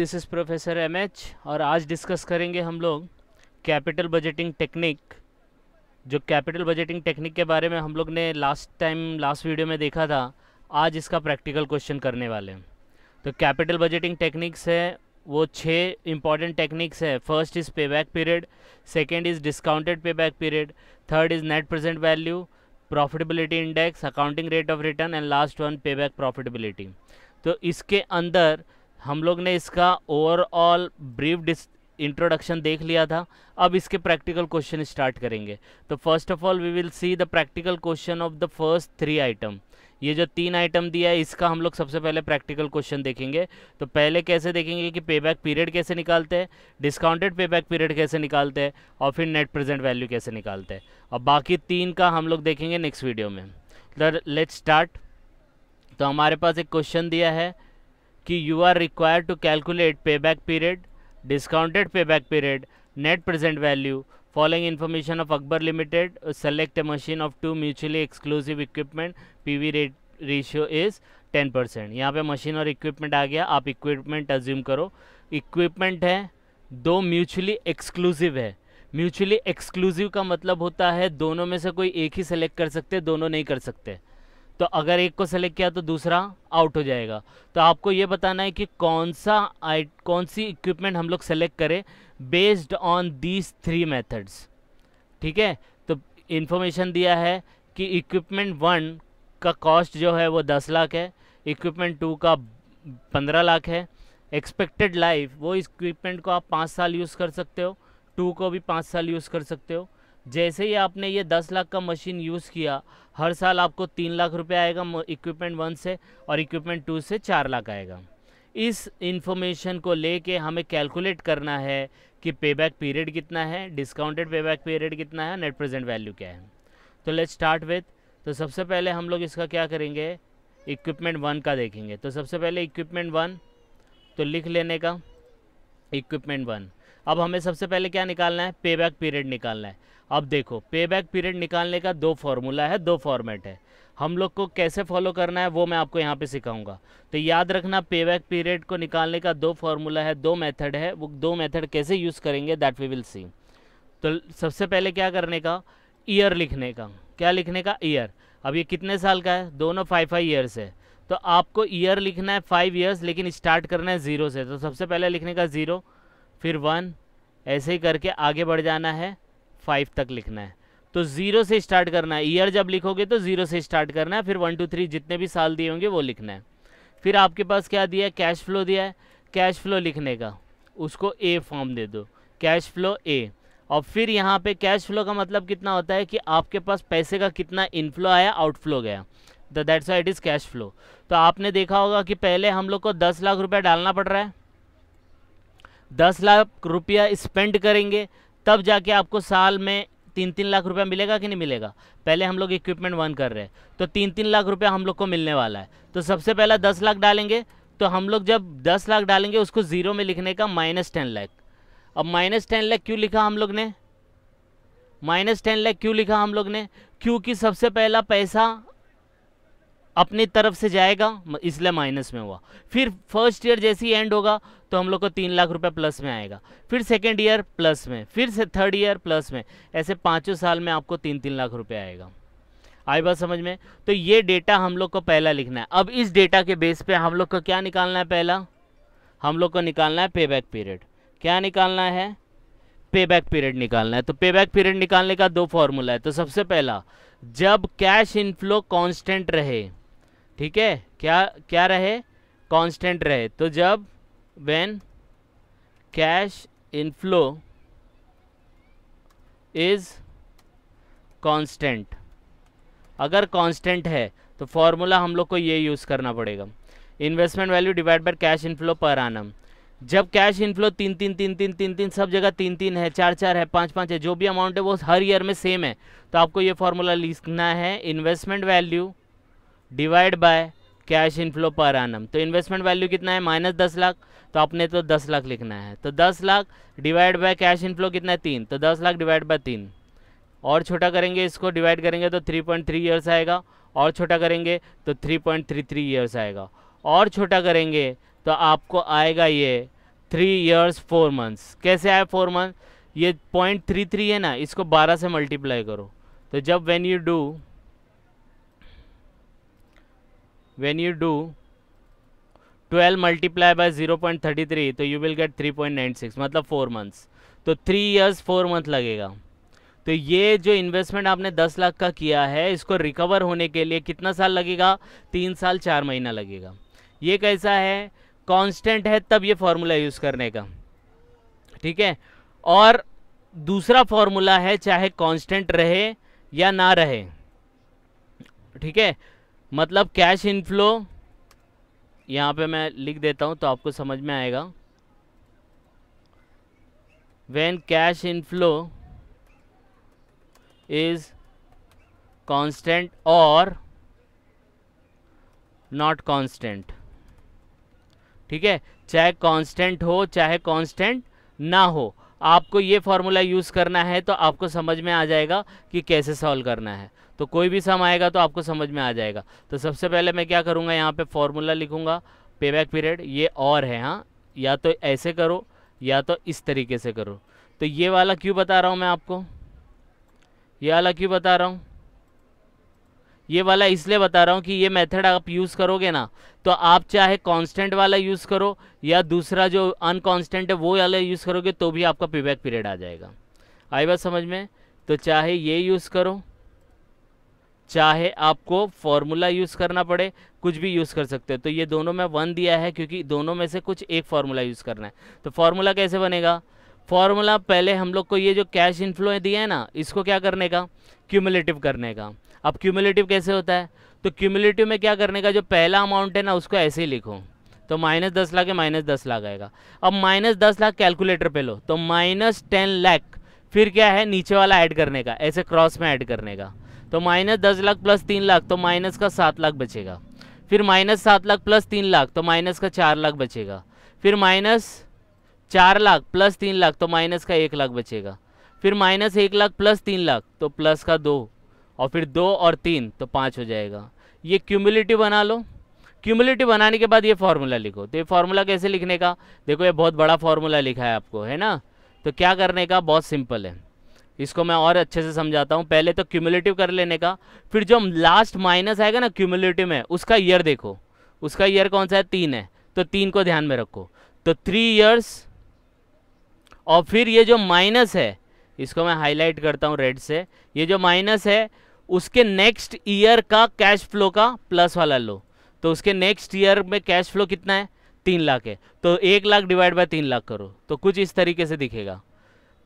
this is professor M H और आज discuss करेंगे हम लोग कैपिटल बजटिंग टेक्निक जो कैपिटल बजटिंग टेक्निक के बारे में हम लोग ने लास्ट टाइम लास्ट वीडियो में देखा था आज इसका प्रैक्टिकल क्वेश्चन करने वाले हैं तो कैपिटल बजटिंग टेक्निक्स है वो छः इंपॉर्टेंट टेक्निक्स है first is pay back period second is discounted pay back period third is net present value profitability index accounting rate of return and last one pay back profitability तो इसके अंदर हम लोग ने इसका ओवरऑल ब्रीफ डिस इंट्रोडक्शन देख लिया था अब इसके प्रैक्टिकल क्वेश्चन स्टार्ट करेंगे तो first of all we will see the practical question of the first three item ये जो तीन आइटम दिया है इसका हम लोग सबसे पहले प्रैक्टिकल क्वेश्चन देखेंगे तो पहले कैसे देखेंगे कि पेबैक पीरियड कैसे निकालते हैं डिस्काउंटेड बैक पीरियड कैसे निकालते हैं और फिर नेट प्रेजेंट वैल्यू कैसे निकालते हैं और बाकी तीन का हम लोग देखेंगे नेक्स्ट वीडियो में लेट्स तो स्टार्ट तो हमारे पास एक क्वेश्चन दिया है कि you are require to calculate pay back period discounted pay back period net present value following information of Akbar limited select a machine of two mutually exclusive equipment P V rate ratio is ten percent यहाँ पर machine और equipment आ गया आप equipment assume करो equipment है दो mutually exclusive है mutually exclusive का मतलब होता है दोनों में से कोई एक ही सेलेक्ट कर सकते दोनों नहीं कर सकते तो अगर एक को सेलेक्ट किया तो दूसरा आउट हो जाएगा तो आपको ये बताना है कि कौन सा कौन सी इक्विपमेंट हम लोग सेलेक्ट करें based on these three methods ठीक है तो इन्फॉर्मेशन दिया है कि इक्विपमेंट वन का कॉस्ट जो है वो दस लाख है इक्विपमेंट टू का पंद्रह लाख है एक्सपेक्टेड लाइफ वो इक्विपमेंट को आप पाँच साल यूज़ कर सकते हो टू को भी पाँच साल यूज़ कर सकते हो जैसे ही आपने ये दस लाख का मशीन यूज़ किया हर साल आपको तीन लाख रुपये आएगा इक्विपमेंट वन से और इक्विपमेंट टू से चार लाख आएगा इस इन्फॉर्मेशन को लेके हमें कैलकुलेट करना है कि पेबैक पीरियड कितना है डिस्काउंटेड पेबैक पीरियड कितना है नेट प्रेजेंट वैल्यू क्या है तो लेट स्टार्ट विथ तो सबसे पहले हम लोग इसका क्या करेंगे इक्विपमेंट वन का देखेंगे तो सबसे पहले इक्विपमेंट वन तो लिख लेने का इक्विपमेंट वन अब हमें सबसे पहले क्या निकालना है पेबैक पीरियड निकालना है अब देखो पे बैक पीरियड निकालने का दो फॉर्मूला है दो फॉर्मेट है हम लोग को कैसे फॉलो करना है वो मैं आपको यहाँ पे सिखाऊंगा तो याद रखना पे बैक पीरियड को निकालने का दो फार्मूला है दो मेथड है वो दो मेथड कैसे यूज़ करेंगे दैट वी विल सी तो सबसे पहले क्या करने का ईयर लिखने का क्या लिखने का ईयर अब ये कितने साल का है दोनों फाइव फाइव ईयर्स है तो आपको ईयर लिखना है फाइव ईयर्स लेकिन स्टार्ट करना है ज़ीरो से तो सबसे पहले लिखने का ज़ीरो फिर वन ऐसे ही करके आगे बढ़ जाना है फाइव तक लिखना है तो ज़ीरो से स्टार्ट करना है ईयर जब लिखोगे तो ज़ीरो से स्टार्ट करना है फिर वन टू थ्री जितने भी साल दिए होंगे वो लिखना है फिर आपके पास क्या दिया है कैश फ्लो दिया है कैश फ्लो लिखने का उसको ए फॉर्म दे दो कैश फ्लो ए और फिर यहाँ पे कैश फ्लो का मतलब कितना होता है कि आपके पास पैसे का कितना इनफ्लो आया आउटफ्लो गया the that's why it is cash flow तो आपने देखा होगा कि पहले हम लोग को दस लाख रुपया डालना पड़ रहा है दस लाख रुपया स्पेंड करेंगे तब जाके आपको साल में तीन तीन लाख रुपया मिलेगा कि नहीं मिलेगा पहले हम लोग इक्विपमेंट वन कर रहे हैं तो तीन तीन लाख रुपया हम लोग को मिलने वाला है तो सबसे पहला दस लाख डालेंगे तो हम लोग जब दस लाख डालेंगे उसको ज़ीरो में लिखने का माइनस टेन लाख अब माइनस टेन लाख क्यों लिखा हम लोग ने माइनस टेन लाख क्यों लिखा हम लोग ने क्योंकि सबसे पहला पैसा अपनी तरफ से जाएगा इसलिए माइनस में हुआ फिर फर्स्ट ईयर जैसे ही एंड होगा तो हम लोग को तीन लाख रुपए प्लस में आएगा फिर सेकेंड ईयर प्लस में फिर से थर्ड ईयर प्लस में ऐसे पाँचों साल में आपको तीन तीन लाख रुपये आएगा आई बात समझ में तो ये डेटा हम लोग को पहला लिखना है अब इस डेटा के बेस पर हम लोग को क्या निकालना है पहला हम लोग को निकालना है पेबैक पीरियड क्या निकालना है पेबैक पीरियड निकालना है तो पेबैक पीरियड निकालने का दो फॉर्मूला है तो सबसे पहला जब कैश इनफ्लो कांस्टेंट रहे ठीक है क्या क्या रहे कांस्टेंट रहे तो जब when cash inflow is constant अगर कांस्टेंट है तो फॉर्मूला हम लोग को ये यूज़ करना पड़ेगा investment value divide by cash inflow per annum जब कैश इनफ्लो तीन तीन तीन तीन तीन तीन सब जगह तीन तीन है चार चार है पाँच पाँच है जो भी अमाउंट है वो हर ईयर में सेम है तो आपको ये फॉर्मूला लिखना है investment value divide by cash inflow per annum तो इन्वेस्टमेंट वैल्यू कितना है माइनस दस लाख तो आपने तो दस लाख लिखना है तो दस lakh divide by cash inflow कितना है तीन तो दस लाख डिवाइड बाय तीन और छोटा करेंगे इसको डिवाइड करेंगे तो थ्री पॉइंट थ्री ईयर्स आएगा और छोटा करेंगे तो three point three three years आएगा और छोटा करेंगे तो आपको आएगा ये थ्री ईयर्स फोर मंथ्स कैसे आए फोर मंथ ये पॉइंट थ्री थ्री है ना इसको बारह से मल्टीप्लाई करो तो जब when you do when you do 12 multiply by 0.33 तो यू विल गेट 3.96 मतलब फोर मंथ्स तो थ्री years फोर मंथ लगेगा तो ये जो इन्वेस्टमेंट आपने 10 लाख का किया है इसको रिकवर होने के लिए कितना साल लगेगा तीन साल चार महीना लगेगा ये कैसा है कांस्टेंट है तब ये फार्मूला यूज़ करने का ठीक है और दूसरा फार्मूला है चाहे कांस्टेंट रहे या ना रहे ठीक है मतलब कैश इनफ्लो यहाँ पे मैं लिख देता हूँ तो आपको समझ में आएगा when cash inflow is constant और नॉट कॉन्स्टेंट ठीक है चाहे कॉन्स्टेंट हो चाहे कॉन्स्टेंट ना हो आपको ये फॉर्मूला यूज़ करना है तो आपको समझ में आ जाएगा कि कैसे सॉल्व करना है तो कोई भी सम आएगा तो आपको समझ में आ जाएगा तो सबसे पहले मैं क्या करूँगा यहाँ पे फॉर्मूला लिखूँगा पेबैक पीरियड ये और है हाँ या तो ऐसे करो या तो इस तरीके से करो तो ये वाला क्यों बता रहा हूँ मैं आपको ये वाला क्यों बता रहा हूँ ये वाला इसलिए बता रहा हूँ कि ये मेथड आप यूज़ करोगे ना तो आप चाहे कांस्टेंट वाला यूज़ करो या दूसरा जो अनकांस्टेंट है वो वाला यूज़ करोगे तो भी आपका पीबैक पीरियड आ जाएगा आई बात समझ में तो चाहे ये यूज़ करो चाहे आपको फॉर्मूला यूज़ करना पड़े कुछ भी यूज़ कर सकते हो तो ये दोनों में वन दिया है क्योंकि दोनों में से कुछ एक फार्मूला यूज़ करना है तो फार्मूला कैसे बनेगा फार्मूला पहले हम लोग को ये जो कैश इन्फ्लो दिया है ना इसको क्या करने का क्यूमुलेटिव करने का अब क्यूमुलेटिव कैसे होता है तो क्यूमुलेटिव में क्या करने का जो पहला अमाउंट है ना उसको ऐसे ही लिखो तो माइनस दस लाख है माइनस दस लाख आएगा अब माइनस दस लाख कैलकुलेटर पे लो तो माइनस टेन लाख फिर क्या है नीचे वाला ऐड करने का ऐसे क्रॉस में ऐड करने का तो माइनस दस लाख प्लस तीन लाख तो माइनस का सात लाख बचेगा फिर माइनस सात लाख प्लस तीन लाख तो माइनस का चार लाख बचेगा फिर माइनस चार लाख प्लस तीन लाख तो माइनस का एक लाख बचेगा फिर माइनस एक लाख प्लस तीन लाख तो प्लस का दो और फिर दो और तीन तो पाँच हो जाएगा ये क्यूमुलेटिव बना लो क्यूमुलेटिव बनाने के बाद ये फार्मूला लिखो तो ये फार्मूला कैसे लिखने का देखो ये बहुत बड़ा फार्मूला लिखा है आपको है ना तो क्या करने का बहुत सिंपल है इसको मैं और अच्छे से समझाता हूँ पहले तो क्यूमुलेटिव कर लेने का फिर जो लास्ट माइनस आएगा ना क्यूमुलेटिव में उसका ईयर देखो उसका ईयर कौन सा है तीन है तो तीन को ध्यान में रखो तो थ्री ईयर्स और फिर ये जो माइनस है इसको मैं हाईलाइट करता हूँ रेड से ये जो माइनस है उसके नेक्स्ट ईयर का कैश फ्लो का प्लस वाला लो तो उसके नेक्स्ट ईयर में कैश फ्लो कितना है तीन लाख है तो एक लाख डिवाइड बाय तीन लाख करो तो कुछ इस तरीके से दिखेगा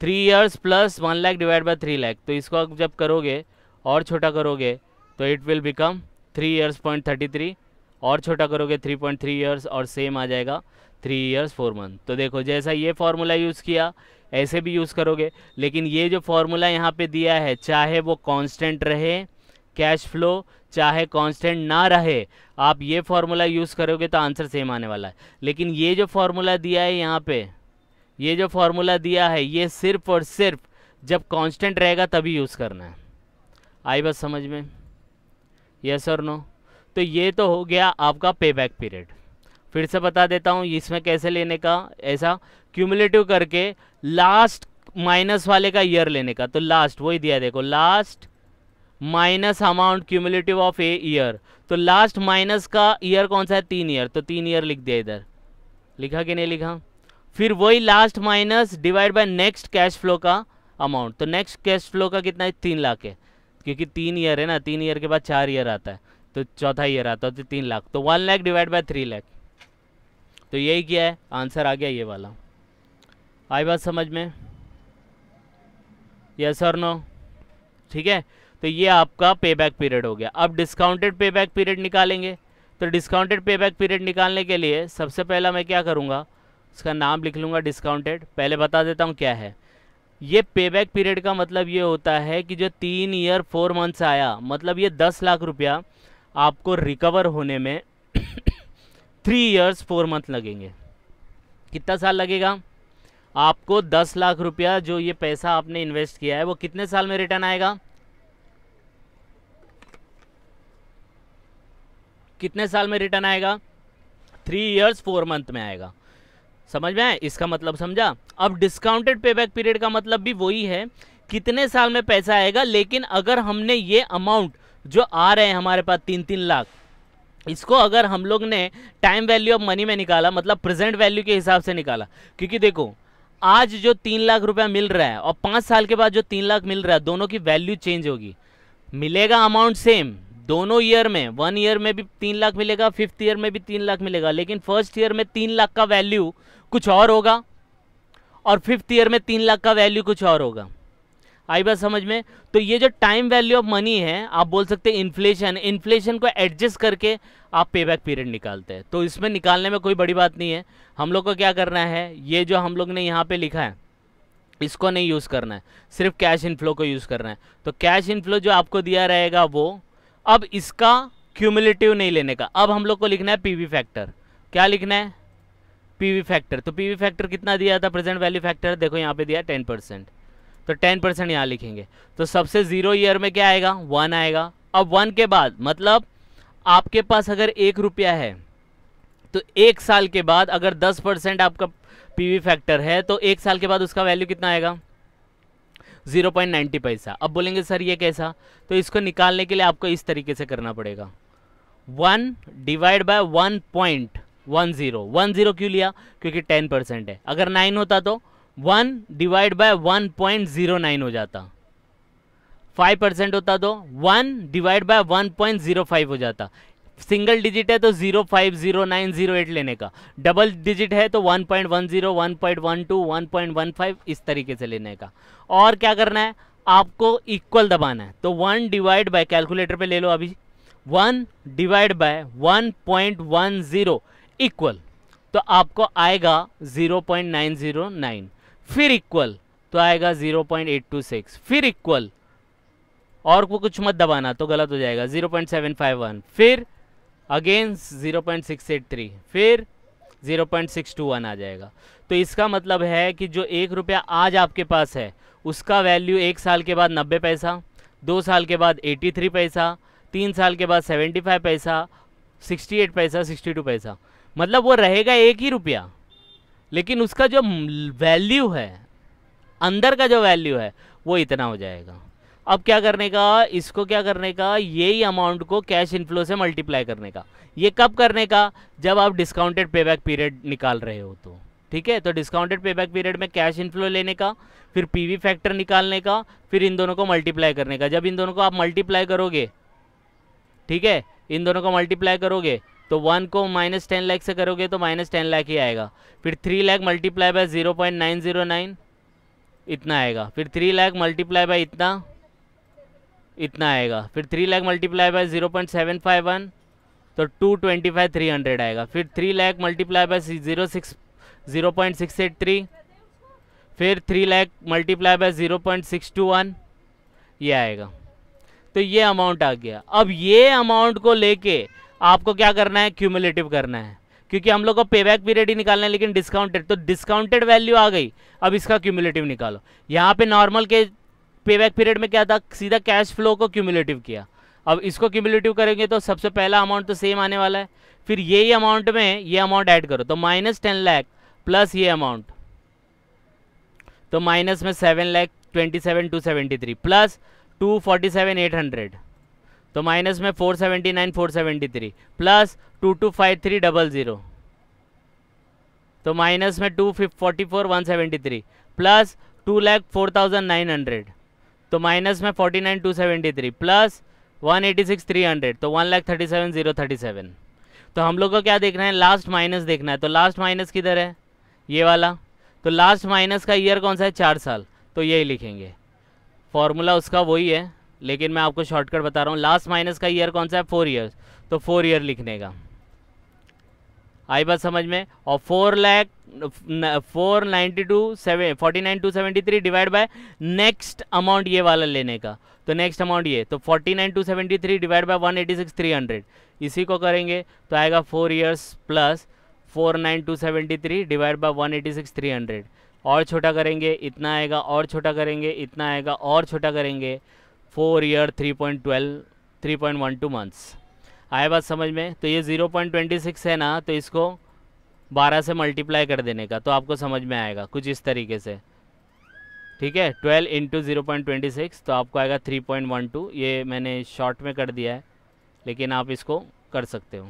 three years plus one lakh divide by three lakh तो इसको आप जब करोगे और छोटा करोगे तो it will become three years point thirty three और छोटा करोगे थ्री पॉइंट थ्री ईयर्स और सेम आ जाएगा थ्री ईयर्स फोर मंथ तो देखो जैसा ये फार्मूला यूज़ किया ऐसे भी यूज़ करोगे लेकिन ये जो फार्मूला यहाँ पे दिया है चाहे वो कांस्टेंट रहे कैश फ्लो चाहे कांस्टेंट ना रहे आप ये फार्मूला यूज़ करोगे तो आंसर सेम आने वाला है लेकिन ये जो फार्मूला दिया है यहाँ पर ये जो फॉर्मूला दिया है ये सिर्फ और सिर्फ जब कांस्टेंट रहेगा तभी यूज़ करना है आई बस समझ में यस और नो तो ये तो हो गया आपका पे बैक पीरियड फिर से बता देता हूँ इसमें कैसे लेने का ऐसा क्यूमुलेटिव करके लास्ट माइनस वाले का ईयर लेने का तो लास्ट वही दिया देखो last minus amount cumulative of a year तो लास्ट माइनस का ईयर कौन सा है तीन ईयर तो तीन ईयर लिख दिया इधर लिखा कि नहीं लिखा फिर वही last minus divide by next cash flow का अमाउंट तो नेक्स्ट कैश फ्लो का कितना है तीन लाख है क्योंकि तीन ईयर है ना तीन ईयर के बाद चार ईयर आता है तो चौथा ईयर आता है तो तीन लाख तो one lakh divide by three lakh तो यही किया है आंसर आ गया ये वाला आई बात समझ में यस और नो ठीक है तो ये आपका पे बैक पीरियड हो गया अब डिस्काउंटेड पे बैक पीरियड निकालेंगे तो डिस्काउंटेड पे बैक पीरियड निकालने के लिए सबसे पहला मैं क्या करूँगा इसका नाम लिख लूँगा डिस्काउंटेड पहले बता देता हूँ क्या है ये बैक पीरियड का मतलब ये होता है कि जो तीन ईयर फोर मंथ्स आया मतलब ये दस लाख रुपया आपको रिकवर होने में थ्री ईयर्स फोर मंथ लगेंगे कितना साल लगेगा आपको दस लाख रुपया जो ये पैसा आपने इन्वेस्ट किया है वो कितने साल में रिटर्न आएगा कितने साल में रिटर्न आएगा थ्री ईयर्स फोर मंथ में आएगा समझ में आए इसका मतलब समझा अब डिस्काउंटेड पेबैक पीरियड का मतलब भी वही है कितने साल में पैसा आएगा लेकिन अगर हमने ये अमाउंट जो आ रहे हैं हमारे पास तीन तीन लाख इसको अगर हम लोग ने टाइम वैल्यू ऑफ मनी में निकाला मतलब प्रेजेंट वैल्यू के हिसाब से निकाला क्योंकि देखो आज जो तीन लाख रुपया मिल रहा है और पाँच साल के बाद जो तीन लाख मिल रहा है दोनों की वैल्यू चेंज होगी मिलेगा अमाउंट सेम दोनों ईयर में वन ईयर में भी तीन लाख मिलेगा फिफ्थ ईयर में भी तीन लाख मिलेगा लेकिन फर्स्ट ईयर में तीन लाख का वैल्यू कुछ और होगा और फिफ्थ ईयर में तीन लाख का वैल्यू कुछ और होगा आई बात समझ में तो ये जो टाइम वैल्यू ऑफ मनी है आप बोल सकते हैं इन्फ्लेशन इन्फ्लेशन को एडजस्ट करके आप पे बैक पीरियड निकालते हैं तो इसमें निकालने में कोई बड़ी बात नहीं है हम लोग को क्या करना है ये जो हम लोग ने यहाँ पे लिखा है इसको नहीं यूज़ करना है सिर्फ कैश इनफ्लो को यूज़ करना है तो कैश इनफ्लो जो आपको दिया रहेगा वो अब इसका क्यूमुलेटिव नहीं लेने का अब हम लोग को लिखना है पीवी फैक्टर क्या लिखना है पीवी फैक्टर तो पीवी फैक्टर कितना दिया था प्रेजेंट वैल्यू फैक्टर देखो यहाँ पे दिया टेन परसेंट तो टेन परसेंट यहाँ लिखेंगे तो सबसे ज़ीरो ईयर में क्या आएगा वन आएगा अब वन के बाद मतलब आपके पास अगर एक रुपया है तो एक साल के बाद अगर दस परसेंट आपका पीवी फैक्टर है तो एक साल के बाद उसका वैल्यू कितना आएगा जीरो पॉइंट नाइन्टी पैसा अब बोलेंगे सर ये कैसा तो इसको निकालने के लिए आपको इस तरीके से करना पड़ेगा one divide by one point one zero one zero क्यों लिया क्योंकि टेन परसेंट है अगर नाइन होता तो one divide by one point zero nine हो जाता फाइव परसेंट होता तो one divide by one point zero five हो जाता सिंगल डिजिट है तो zero five zero nine zero eight लेने का डबल डिजिट है तो one point one zero one point one two one point one five इस तरीके से लेने का और क्या करना है आपको इक्वल दबाना है तो वन डिवाइड बाय कैलकुलेटर पे ले लो अभी one divide by one point one zero equal तो आपको आएगा zero point nine zero nine फिर इक्वल तो आएगा zero point eight two six फिर इक्वल और को कुछ मत दबाना तो गलत हो जाएगा zero point seven five one फिर against zero point six eight three फिर zero point six two one आ जाएगा तो इसका मतलब है कि जो एक रुपया आज आपके पास है उसका वैल्यू एक साल के बाद नब्बे पैसा दो साल के बाद एटी थ्री पैसा तीन साल के बाद सेवेंटी फाइव पैसा सिक्सटी एट पैसा सिक्सटी टू पैसा मतलब वो रहेगा एक ही रुपया लेकिन उसका जो वैल्यू है अंदर का जो वैल्यू है वो इतना हो जाएगा अब क्या करने का इसको क्या करने का यही अमाउंट को कैश इनफ्लो से मल्टीप्लाई करने का ये कब करने का जब आप डिस्काउंटेड पेबैक पीरियड निकाल रहे हो तो ठीक है तो डिस्काउंटेड पेबैक पीरियड में कैश इनफ्लो लेने का फिर पीवी फैक्टर निकालने का फिर इन दोनों को मल्टीप्लाई करने का जब इन दोनों को आप मल्टीप्लाई करोगे ठीक है इन दोनों को मल्टीप्लाई करोगे तो वन को माइनस टेन लैख से करोगे तो माइनस टेन लैख ही आएगा फिर three lakh multiply by zero point nine zero nine इतना आएगा फिर थ्री लाख मल्टीप्लाई बाय इतना इतना आएगा फिर three lakh multiply by zero point seven five one तो two twenty five three hundred आएगा फिर three lakh multiply by zero six zero point six eight three फिर three lakh multiply by zero point six two one ये आएगा तो ये amount आ गया अब ये अमाउंट को लेके आपको क्या करना है क्यूमुलेटिव करना है क्योंकि हम लोग को पे बैक पीरियड ही निकालना है लेकिन डिस्काउंटेड तो डिस्काउंटेड वैल्यू आ गई अब इसका क्यूमुलेटिव निकालो यहाँ पे नॉर्मल के पे बैक पीरियड में क्या था सीधा कैश फ्लो को क्यूमुलेटिव किया अब इसको क्यूमुलेटिव करेंगे तो सबसे पहला अमाउंट तो सेम आने वाला है फिर यही अमाउंट में ये अमाउंट ऐड करो तो माइनस टेन लैख प्लस ये अमाउंट तो माइनस में seven lakh twenty seven two seventy three plus two forty seven eight hundred तो माइनस में four seventy nine four seventy three plus two two five three double zero तो minus में two forty four one seventy three plus two lakh four thousand nine hundred तो minus में forty nine two seventy three plus one eighty six three hundred तो one lakh thirty seven zero thirty seven तो हम लोग को क्या देखना है लास्ट माइनस देखना है तो लास्ट माइनस किधर है ये वाला तो लास्ट माइनस का ईयर कौन सा है चार साल तो यही लिखेंगे फॉर्मूला उसका वही है लेकिन मैं आपको शॉर्टकट बता रहा हूँ लास्ट माइनस का ईयर कौन सा है फोर ईयर्स तो फोर ईयर लिखने का आई बात समझ में और four lakh four ninety two seven forty nine two seventy three divide by next amount ये वाला लेने का तो नेक्स्ट अमाउंट ये तो forty nine two seventy three divide by one eighty six three hundred इसी को करेंगे तो आएगा four years plus four nine two seventy three divide by one eighty six three hundred और छोटा करेंगे इतना आएगा और छोटा करेंगे इतना आएगा और छोटा करेंगे four year three point twelve three point one two months आए बात समझ में तो ये ज़ीरो पॉइंट ट्वेंटी सिक्स है ना तो इसको बारह से मल्टीप्लाई कर देने का तो आपको समझ में आएगा कुछ इस तरीके से ठीक है twelve into zero point twenty six तो आपको आएगा थ्री पॉइंट वन टू ये मैंने शॉर्ट में कर दिया है लेकिन आप इसको कर सकते हो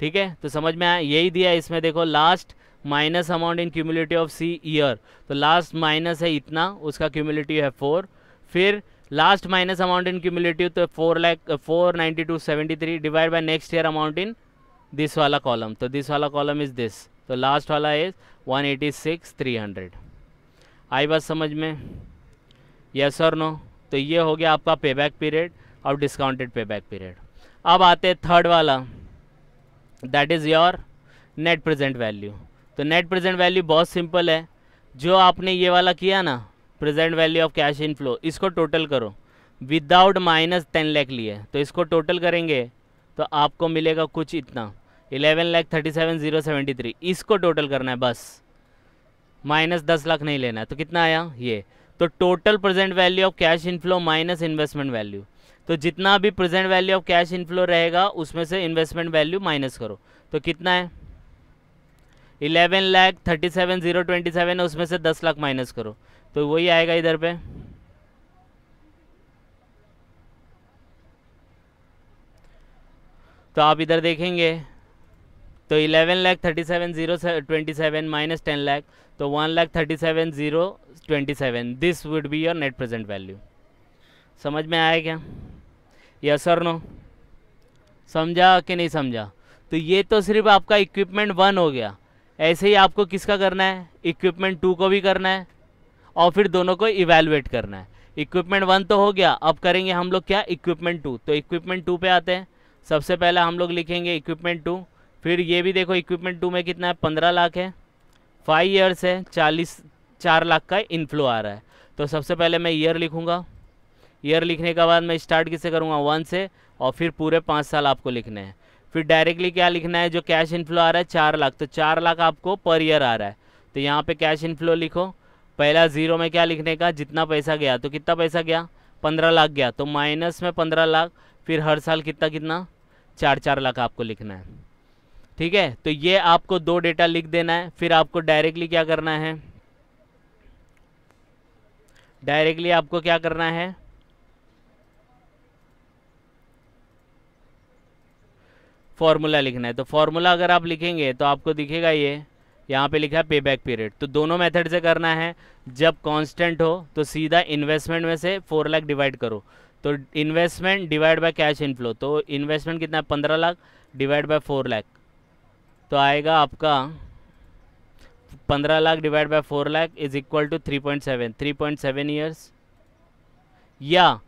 ठीक है तो समझ में आया यही दिया है इसमें देखो last minus amount in cumulative of C year तो लास्ट माइनस है इतना उसका क्यूमिलिटी है फोर फिर last minus amount in cumulative तो four lakh four ninety two seventy three divide by next year amount in this वाला कॉलम तो this वाला कॉलम इज़ दिस तो लास्ट वाला is one eighty six three hundred आई बात समझ में यस और नो तो ये हो गया आपका पे बैक पीरियड और डिस्काउंटेड पे बैक पीरियड अब आते हैं थर्ड वाला that is your net present value तो नेट प्रेजेंट वैल्यू बहुत सिंपल है जो आपने ये वाला किया ना present value of cash inflow इसको टोटल करो विदाउट माइनस टेन लैख लिए तो इसको टोटल करेंगे तो आपको मिलेगा कुछ इतना eleven lakh thirty seven zero seventy three इसको टोटल करना है बस माइनस दस लाख नहीं लेना है तो कितना आया ये तो total present value of cash inflow minus investment value तो जितना भी present value of cash inflow रहेगा उसमें से इन्वेस्टमेंट वैल्यू माइनस करो तो कितना है eleven lakh thirty seven zero twenty seven उसमें से दस लाख माइनस करो तो वही आएगा इधर पे तो आप इधर देखेंगे तो इलेवन लैख तो thirty seven zero twenty seven minus ten lakh तो one lakh thirty seven zero twenty seven this would be your net present value समझ में आया क्या यस और नो समझा कि नहीं समझा तो ये तो सिर्फ आपका इक्विपमेंट वन हो गया ऐसे ही आपको किसका करना है इक्विपमेंट टू को भी करना है और फिर दोनों को इवेलुएट करना है इक्विपमेंट वन तो हो गया अब करेंगे हम लोग क्या इक्विपमेंट टू तो इक्विपमेंट टू पे आते हैं सबसे पहले हम लोग लिखेंगे इक्विपमेंट टू फिर ये भी देखो इक्विपमेंट टू में कितना है पंद्रह लाख है फाइव ईयर्स है चालीस चार लाख का इनफ्लो आ रहा है तो सबसे पहले मैं ईयर लिखूँगा ईयर लिखने के बाद मैं स्टार्ट किससे करूँगा वन से और फिर पूरे पाँच साल आपको लिखने हैं फिर डायरेक्टली क्या लिखना है जो कैश इनफ्लो आ रहा है चार लाख तो चार लाख आपको पर ईयर आ रहा है तो यहाँ पे कैश इनफ्लो लिखो पहला ज़ीरो में क्या लिखने का जितना पैसा गया तो कितना पैसा गया पंद्रह लाख गया तो माइनस में पंद्रह लाख फिर हर साल कितना कितना चार चार लाख आपको लिखना है ठीक है तो ये आपको दो डेटा लिख देना है फिर आपको डायरेक्टली क्या करना है डायरेक्टली आपको क्या करना है फॉर्मूला लिखना है तो फॉर्मूला अगर आप लिखेंगे तो आपको दिखेगा ये यहाँ पे लिखा है पे बैक पीरियड तो दोनों मेथड से करना है जब कांस्टेंट हो तो सीधा इन्वेस्टमेंट में से फोर लाख डिवाइड करो तो investment divide by cash inflow तो इन्वेस्टमेंट कितना है पंद्रह lakh divide by four lakh तो आएगा आपका पंद्रह lakh divide by four lakh is equal to three point seven three point seven years या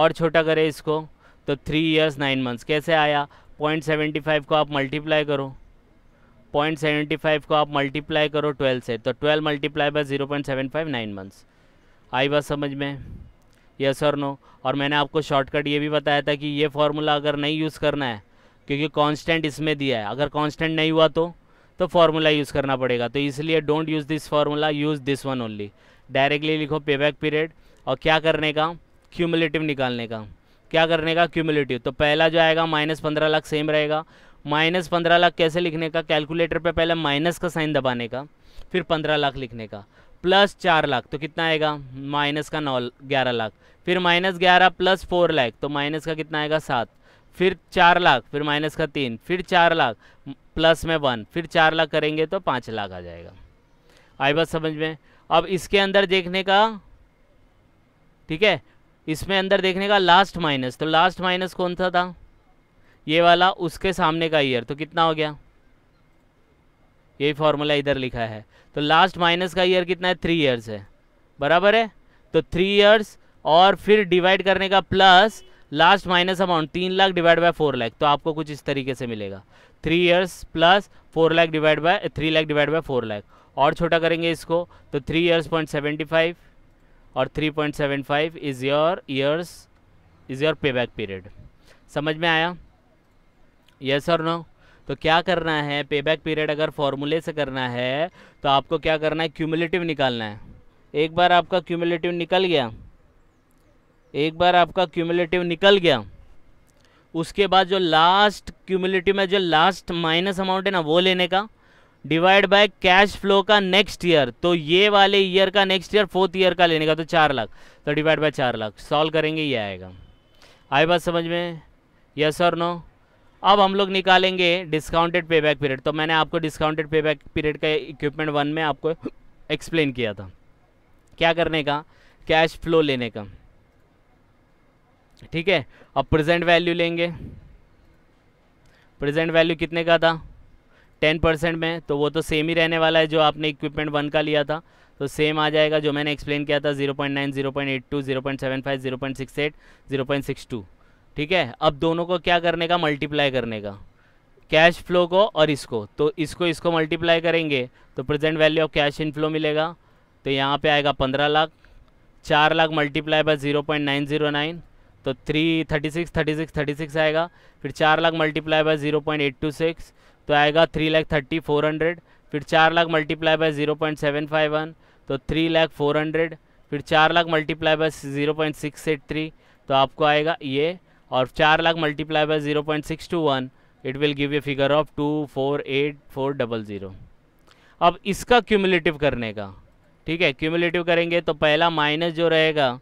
और छोटा करें इसको तो थ्री ईयर्स नाइन मंथ्स कैसे आया पॉइंट सेवेंटी फाइव को आप मल्टीप्लाई करो पॉइंट सेवेंटी फाइव को आप मल्टीप्लाई करो ट्वेल्व से तो twelve multiply by zero point seven five nine months आई बात समझ में यस और नो और मैंने आपको शॉर्टकट ये भी बताया था कि ये फार्मूला अगर नहीं यूज़ करना है क्योंकि कांस्टेंट इसमें दिया है अगर कांस्टेंट नहीं हुआ तो तो फार्मूला यूज़ करना पड़ेगा तो इसलिए don't use this formula use this one only directly लिखो बैक पीरियड और क्या करने का क्यूमुलेटिव निकालने का क्या करने का क्यूमुलेटिव तो पहला जो आएगा माइनस पंद्रह लाख सेम रहेगा माइनस पंद्रह लाख कैसे लिखने का कैलकुलेटर पे पहले माइनस का साइन दबाने का फिर पंद्रह लाख लिखने का प्लस चार लाख तो कितना आएगा माइनस का नौ ग्यारह लाख फिर माइनस ग्यारह प्लस फोर लाख तो माइनस का कितना आएगा सात फिर चार लाख फिर माइनस का तीन फिर चार लाख प्लस में वन फिर चार लाख करेंगे तो पाँच लाख आ जाएगा आई बात समझ में अब इसके अंदर देखने का ठीक है इसमें अंदर देखने का लास्ट माइनस तो लास्ट माइनस कौन सा था ये वाला उसके सामने का ईयर तो कितना हो गया यही फॉर्मूला इधर लिखा है तो लास्ट माइनस का ईयर कितना है थ्री ईयर्स है बराबर है तो थ्री ईयर्स और फिर डिवाइड करने का प्लस लास्ट माइनस अमाउंट तीन lakh divide by four lakh तो आपको कुछ इस तरीके से मिलेगा three years plus four lakh divide by three lakh divide by four lakh और छोटा करेंगे इसको तो three years point seventy five और three point seven five is your years is your pay back period समझ में आया यस और नो तो क्या करना है पे बैक पीरियड अगर फॉर्मूले से करना है तो आपको क्या करना है क्यूमुलेटिव निकालना है एक बार आपका क्यूमुलेटिव निकल गया एक बार आपका क्यूमुलेटिव निकल गया उसके बाद जो लास्ट क्यूमुलेटिव में जो लास्ट माइनस अमाउंट है ना वो लेने का डिवाइड बाय कैश फ्लो का नेक्स्ट ईयर तो ये वाले ईयर का नेक्स्ट ईयर फोर्थ ईयर का लेने का तो चार लाख तो डिवाइड बाय चार लाख सॉल्व करेंगे ये आएगा आई बात समझ में यस और नो अब हम लोग निकालेंगे डिस्काउंटेड बैक पीरियड तो मैंने आपको डिस्काउंटेड बैक पीरियड का इक्विपमेंट वन में आपको एक्सप्लेन किया था क्या करने का कैश फ्लो लेने का ठीक है अब प्रेजेंट वैल्यू लेंगे प्रेजेंट वैल्यू कितने का था टेन परसेंट में तो वो तो सेम ही रहने वाला है जो आपने इक्विपमेंट वन का लिया था तो सेम आ जाएगा जो मैंने एक्सप्लेन किया था zero point nine zero point eight two zero point seven five zero point six eight zero point six two ठीक है अब दोनों को क्या करने का मल्टीप्लाई करने का कैश फ्लो को और इसको तो इसको इसको मल्टीप्लाई करेंगे तो present value of cash inflow मिलेगा तो यहाँ पे आएगा पंद्रह लाख चार lakh multiply by zero point nine zero nine तो three thirty six thirty six thirty six आएगा फिर चार lakh multiply by zero point eight two six तो आएगा three lakh thirty four hundred फिर चार lakh multiply by zero point seven five one तो three lakh four hundred फिर चार lakh multiply by zero point six eight three तो आपको आएगा ये और चार lakh multiply by zero point six two one it will give a figure of two four eight four double zero अब इसका क्यूमुलेटिव करने का ठीक है क्यूमुलेटिव करेंगे तो पहला माइनस जो रहेगा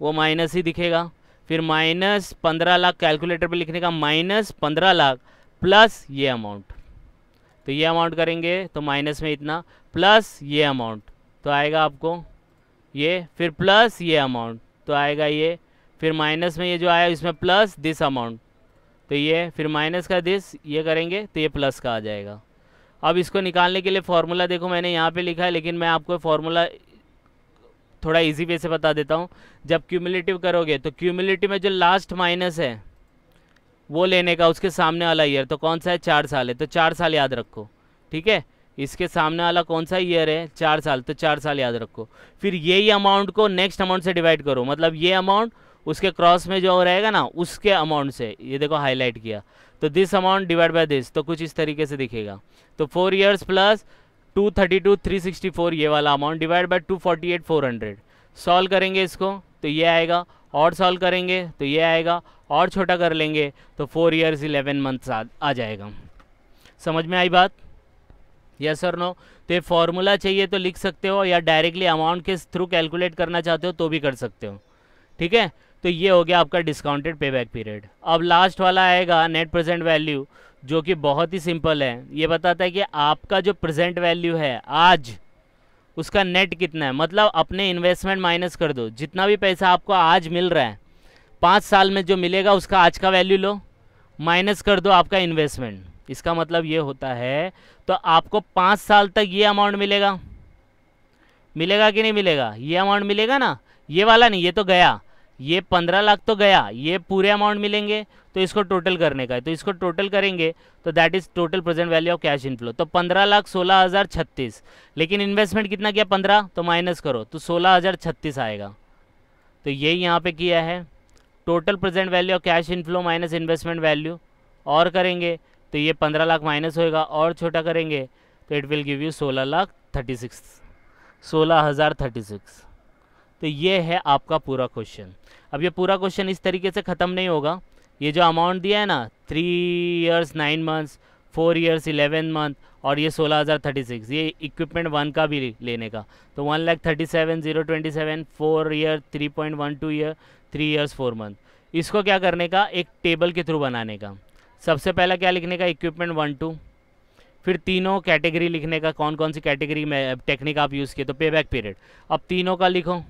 वो माइनस ही दिखेगा फिर माइनस पंद्रह लाख कैलकुलेटर पे लिखने का माइनस पंद्रह लाख प्लस ये अमाउंट तो ये अमाउंट करेंगे तो माइनस में इतना प्लस ये अमाउंट तो आएगा आपको ये फिर प्लस ये अमाउंट तो आएगा ये फिर माइनस में ये जो आया इसमें प्लस दिस अमाउंट तो ये फिर माइनस का दिस ये करेंगे तो ये प्लस का आ जाएगा अब इसको निकालने के लिए फार्मूला देखो मैंने यहाँ पे लिखा है लेकिन मैं आपको फार्मूला थोड़ा इजी वे से बता देता हूँ जब क्यूमुलेटिव करोगे तो क्यूमुलेटिव में जो लास्ट माइनस है वो लेने का उसके सामने वाला ईयर तो कौन सा है चार साल है तो चार साल याद रखो ठीक है इसके सामने वाला कौन सा ईयर है चार साल तो चार साल याद रखो फिर यही अमाउंट को नेक्स्ट अमाउंट से डिवाइड करो मतलब ये अमाउंट उसके क्रॉस में जो रहेगा ना उसके अमाउंट से ये देखो हाईलाइट किया तो this amount divide by this तो कुछ इस तरीके से दिखेगा तो four years plus two thirty two three sixty four ये वाला amount divide by two forty eight four hundred solve करेंगे इसको तो ये आएगा और सॉल्व करेंगे तो ये आएगा और छोटा कर लेंगे तो फोर ईयर्स इलेवन मंथ्स आ जाएगा समझ में आई बात यस सर नो तो ये फॉर्मूला चाहिए तो लिख सकते हो या डायरेक्टली अमाउंट के थ्रू कैलकुलेट करना चाहते हो तो भी कर सकते हो ठीक है तो ये हो गया आपका डिस्काउंटेड पे बैक पीरियड अब लास्ट वाला आएगा नेट प्रेजेंट वैल्यू जो कि बहुत ही सिंपल है ये बताता है कि आपका जो प्रेजेंट वैल्यू है आज उसका नेट कितना है मतलब अपने इन्वेस्टमेंट माइनस कर दो जितना भी पैसा आपको आज मिल रहा है पाँच साल में जो मिलेगा उसका आज का वैल्यू लो माइनस कर दो आपका इन्वेस्टमेंट इसका मतलब ये होता है तो आपको पाँच साल तक ये अमाउंट मिलेगा मिलेगा कि नहीं मिलेगा ये अमाउंट मिलेगा ना ये वाला नहीं ये तो गया ये पंद्रह लाख तो गया ये पूरे अमाउंट मिलेंगे तो इसको टोटल करने का है तो इसको टोटल करेंगे तो that is total present value of cash inflow तो पंद्रह लाख सोलह हज़ार छत्तीस लेकिन इन्वेस्टमेंट कितना किया पंद्रह तो माइनस करो तो सोलह हज़ार छत्तीस आएगा तो ये यहाँ पे किया है total present value of cash inflow minus investment value और करेंगे तो ये पंद्रह लाख माइनस होएगा और छोटा करेंगे तो इट विल गिव यू सोलह लाख थर्टी सिक्स सोलह हज़ार थर्टी सिक्स तो ये है आपका पूरा क्वेश्चन अब ये पूरा क्वेश्चन इस तरीके से ख़त्म नहीं होगा ये जो अमाउंट दिया है ना three years nine months four years eleven month और ये सोलह हज़ार थर्टी सिक्स ये इक्विपमेंट वन का भी लेने का तो one lakh thirty seven zero twenty seven four year three point one two year three years four month इसको क्या करने का एक टेबल के थ्रू बनाने का सबसे पहला क्या लिखने का इक्विपमेंट वन टू फिर तीनों कैटेगरी लिखने का कौन कौन सी कैटेगरी में टेक्निक आप यूज़ किए तो पे बैक पीरियड अब तीनों का लिखो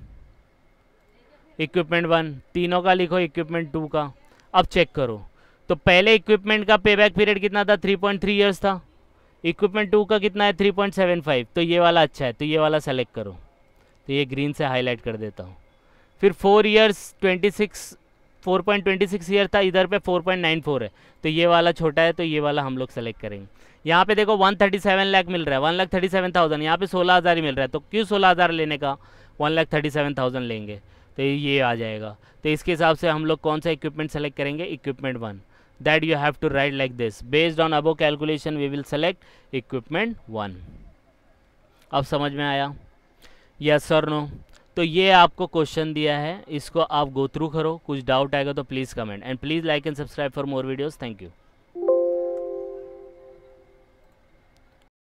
इक्विपमेंट वन तीनों का लिखो इक्विपमेंट टू का अब चेक करो तो पहले इक्विपमेंट का पे बैक पीरियड कितना था थ्री पॉइंट थ्री ईयर्स था इक्विपमेंट टू का कितना है थ्री पॉइंट सेवन फाइव तो ये वाला अच्छा है तो ये वाला सेलेक्ट करो तो ये ग्रीन से हाईलाइट कर देता हूँ फिर four years twenty six four point twenty six year था इधर पे फोर पॉइंट नाइन फोर है तो ये वाला छोटा है तो ये वाला हम लोग सेलेक्ट करेंगे यहाँ पे देखो वन थर्टी सेवन लाख मिल रहा है one lakh thirty seven thousand यहाँ पे सोलह हज़ार ही मिल रहा है तो क्यों सोलह हज़ार लेने का one lakh thirty seven thousand लेंगे तो ये आ जाएगा तो इसके हिसाब से हम लोग कौन सा इक्विपमेंट सेलेक्ट करेंगे equipment one that you have to write like this based on above calculation we will select equipment one अब समझ में आया यस सर नो तो ये आपको क्वेश्चन दिया है इसको आप गो थ्रू करो कुछ डाउट आएगा तो please comment and please like and subscribe for more videos thank you